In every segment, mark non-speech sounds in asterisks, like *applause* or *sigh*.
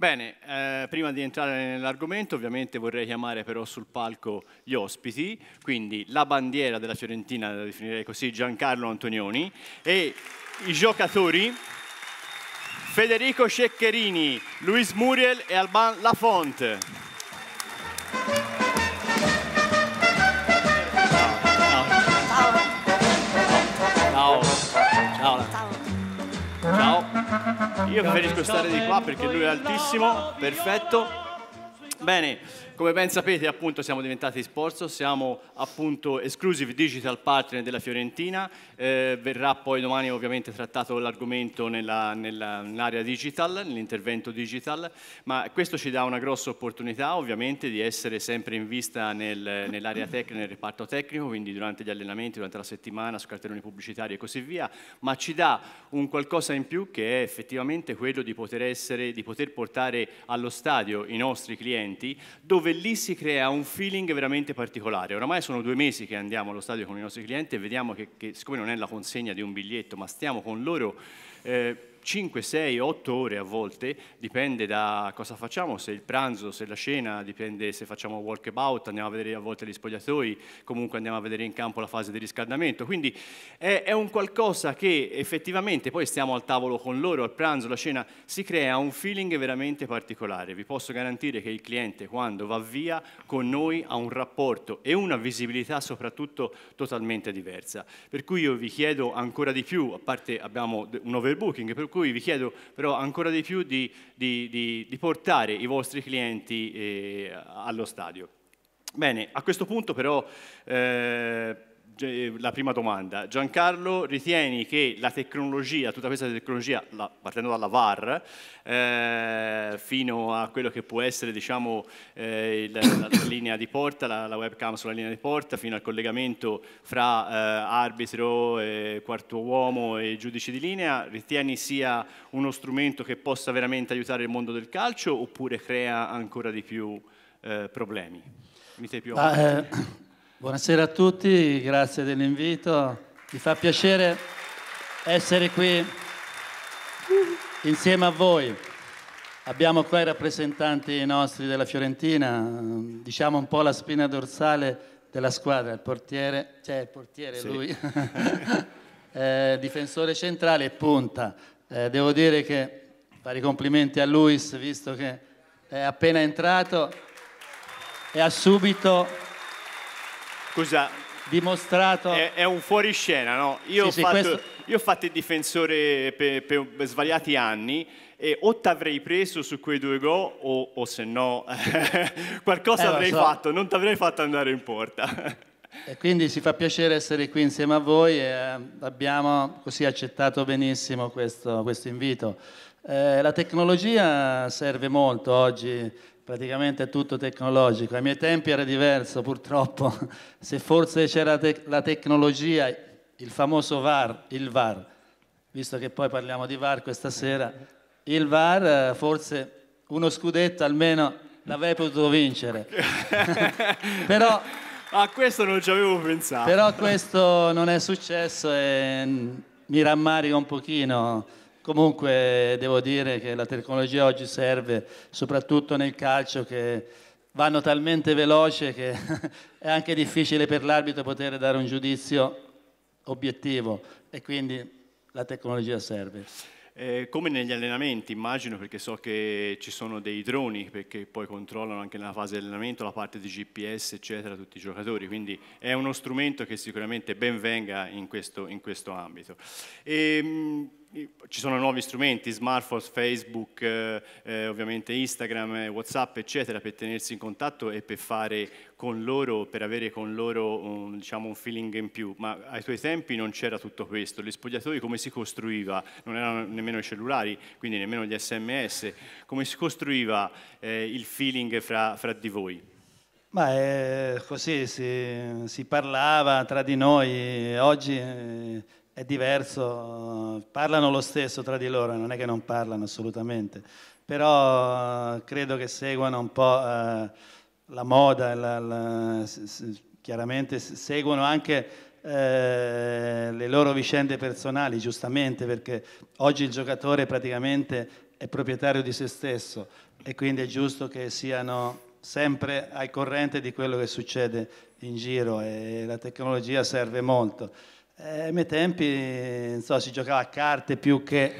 Bene, eh, prima di entrare nell'argomento ovviamente vorrei chiamare però sul palco gli ospiti, quindi la bandiera della Fiorentina, la definirei così, Giancarlo Antonioni, e i giocatori Federico Ceccherini, Luis Muriel e Alban Lafont. Io preferisco stare di qua perché lui è altissimo, perfetto. Bene, come ben sapete appunto siamo diventati Sporso, siamo appunto Exclusive Digital Partner della Fiorentina, eh, verrà poi domani ovviamente trattato l'argomento nell'area digital, nell'intervento digital, ma questo ci dà una grossa opportunità ovviamente di essere sempre in vista nel, nell'area tecnica, nel reparto tecnico, quindi durante gli allenamenti, durante la settimana, su cartelloni pubblicitari e così via, ma ci dà un qualcosa in più che è effettivamente quello di poter, essere, di poter portare allo stadio i nostri clienti dove dove lì si crea un feeling veramente particolare. Oramai sono due mesi che andiamo allo stadio con i nostri clienti e vediamo che, che siccome non è la consegna di un biglietto, ma stiamo con loro eh, 5, 6, 8 ore a volte, dipende da cosa facciamo, se il pranzo, se la cena, dipende se facciamo walkabout, andiamo a vedere a volte gli spogliatoi, comunque andiamo a vedere in campo la fase di riscaldamento. Quindi è, è un qualcosa che effettivamente, poi stiamo al tavolo con loro, al pranzo, la cena, si crea un feeling veramente particolare. Vi posso garantire che il cliente quando va via con noi ha un rapporto e una visibilità soprattutto totalmente diversa. Per cui io vi chiedo ancora di più, a parte abbiamo un overbooking, per cui cui vi chiedo però ancora di più di, di, di, di portare i vostri clienti eh, allo stadio. Bene, a questo punto però... Eh, eh, la prima domanda. Giancarlo, ritieni che la tecnologia, tutta questa tecnologia, la, partendo dalla VAR, eh, fino a quello che può essere diciamo, eh, la, la, la, linea di porta, la, webcam sulla linea di porta, fino al collegamento fra eh, arbitro, quarto uomo e giudice di linea, ritieni sia uno strumento che possa veramente aiutare il mondo del calcio oppure crea ancora di più eh, problemi? Mi sei più ah, Buonasera a tutti, grazie dell'invito. Mi fa piacere essere qui insieme a voi. Abbiamo qua i rappresentanti nostri della Fiorentina, diciamo un po' la spina dorsale della squadra, il portiere, cioè il portiere sì. lui, *laughs* eh, difensore centrale e punta. Eh, devo dire che fare i complimenti a Luis, visto che è appena entrato e ha subito Scusa, dimostrato. È, è, un fuoriscena, no? Io, sì, ho, sì, fatto, questo... io ho, fatto, il difensore per, per, svariati anni e o ti avrei preso su quei due gol o, o se no *laughs* qualcosa eh, avrei so. fatto, non ti avrei fatto andare in porta. e quindi ci fa piacere essere qui insieme a voi e eh, abbiamo così accettato benissimo questo, questo invito. Eh, la tecnologia serve molto oggi praticamente è tutto tecnologico. Ai miei tempi era diverso, purtroppo. *laughs* Se forse c'era te la tecnologia, il famoso VAR, il VAR, visto che poi parliamo di VAR questa sera, il VAR forse uno scudetto almeno l'avrei potuto vincere. *laughs* però... A questo non ci avevo pensato. Però questo non è successo e mi rammarico un pochino Comunque devo dire che la tecnologia oggi serve soprattutto nel calcio che vanno talmente veloce che *laughs* è anche difficile per l'arbitro poter dare un giudizio obiettivo e quindi la tecnologia serve. Eh, come negli allenamenti, immagino, perché so che ci sono dei droni perché poi controllano anche nella fase di allenamento la parte di GPS, eccetera, tutti i giocatori, quindi è uno strumento che sicuramente ben venga in questo, in questo ambito. E, ehm, ci sono nuovi strumenti, smartphone, Facebook, eh, eh, ovviamente Instagram, eh, Whatsapp, eccetera, per tenersi in contatto e per fare con loro, per avere con loro un, diciamo, un feeling in più. Ma ai tuoi tempi non c'era tutto questo, gli spogliatoi come si costruiva? Non erano nemmeno i cellulari, quindi nemmeno gli sms. Come si costruiva eh, il feeling fra, fra di voi? Ma eh, così si, si, parlava tra di noi, oggi è diverso, parlano lo stesso tra di loro, non è che non parlano assolutamente, però eh, credo che seguano un po' eh, la moda, la, la, chiaramente seguono anche eh, le loro vicende personali, giustamente, perché oggi il giocatore praticamente è proprietario di se stesso e quindi è giusto che siano sempre al corrente di quello che succede in giro e la tecnologia serve molto. Eh, ai miei tempi so, si giocava a carte più che,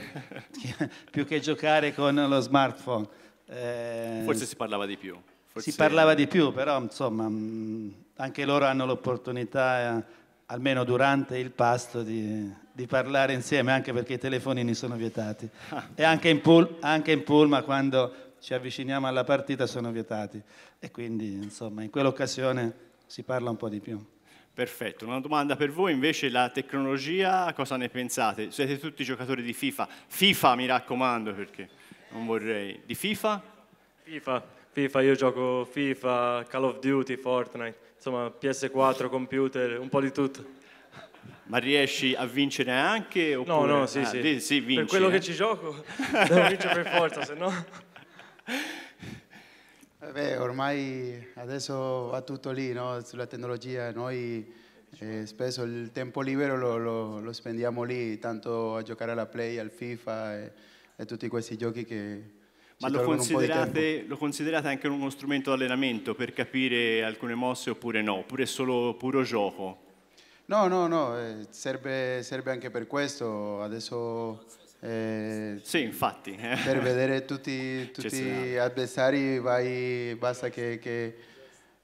*laughs* più che giocare con lo smartphone. Eh, forse si parlava di più. Forse... Si parlava di più, però insomma mm, anche loro hanno l'opportunità, eh, almeno durante il pasto, di, di, parlare insieme, anche perché i telefonini sono vietati. Ah. E anche in, pool, anche in pool, ma quando ci avviciniamo alla partita sono vietati. E quindi insomma in quell'occasione si parla un po' di più. Perfetto, una domanda per voi invece, la tecnologia, cosa ne pensate? Siete tutti giocatori di FIFA? FIFA mi raccomando perché non vorrei. Di FIFA? FIFA, FIFA io gioco FIFA, Call of Duty, Fortnite, insomma PS4, computer, un po' di tutto. Ma riesci a vincere anche? Oppure... No, no, sì, ah, sì. sì vinci, per quello eh? che ci gioco *laughs* devo vincere per forza, se no... *laughs* Eh beh, ormai adesso va tutto lì, no? sulla tecnologia, noi eh, spesso il tempo libero lo, lo, lo, spendiamo lì, tanto a giocare alla Play, al FIFA e, e tutti questi giochi che... Ma lo considerate, lo considerate, anche uno strumento di allenamento per capire alcune mosse oppure no? Oppure è solo puro gioco? No, no, no, eh, serve, serve anche per questo. Adesso eh, sì, infatti. *laughs* Per vedere tutti, gli avversari vai, basta che, che,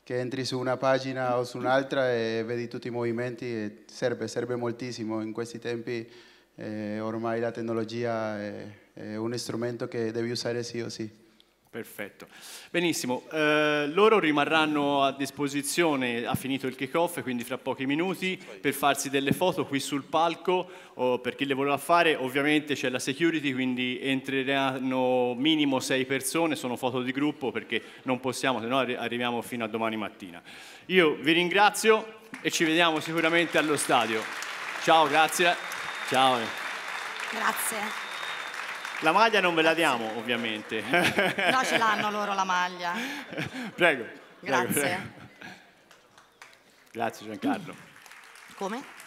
che, entri su una pagina o su un'altra e vedi tutti i movimenti serve, serve moltissimo. In questi tempi eh, ormai la tecnologia è, è un strumento che devi usare sì o sì. Perfetto. Benissimo, eh, loro rimarranno a disposizione, ha finito il kick-off, quindi fra pochi minuti, per farsi delle foto qui sul palco, oh, per chi le voleva fare, ovviamente c'è la security, quindi entreranno minimo sei persone, sono foto di gruppo perché non possiamo, se no arriviamo fino a domani mattina. Io vi ringrazio e ci vediamo sicuramente allo stadio. Ciao, grazie. Ciao. Grazie. La maglia non ve la diamo, ovviamente. No, ce l'hanno loro la maglia. Prego. *laughs* Grazie. Prego, prego. Grazie *laughs* Giancarlo. Come?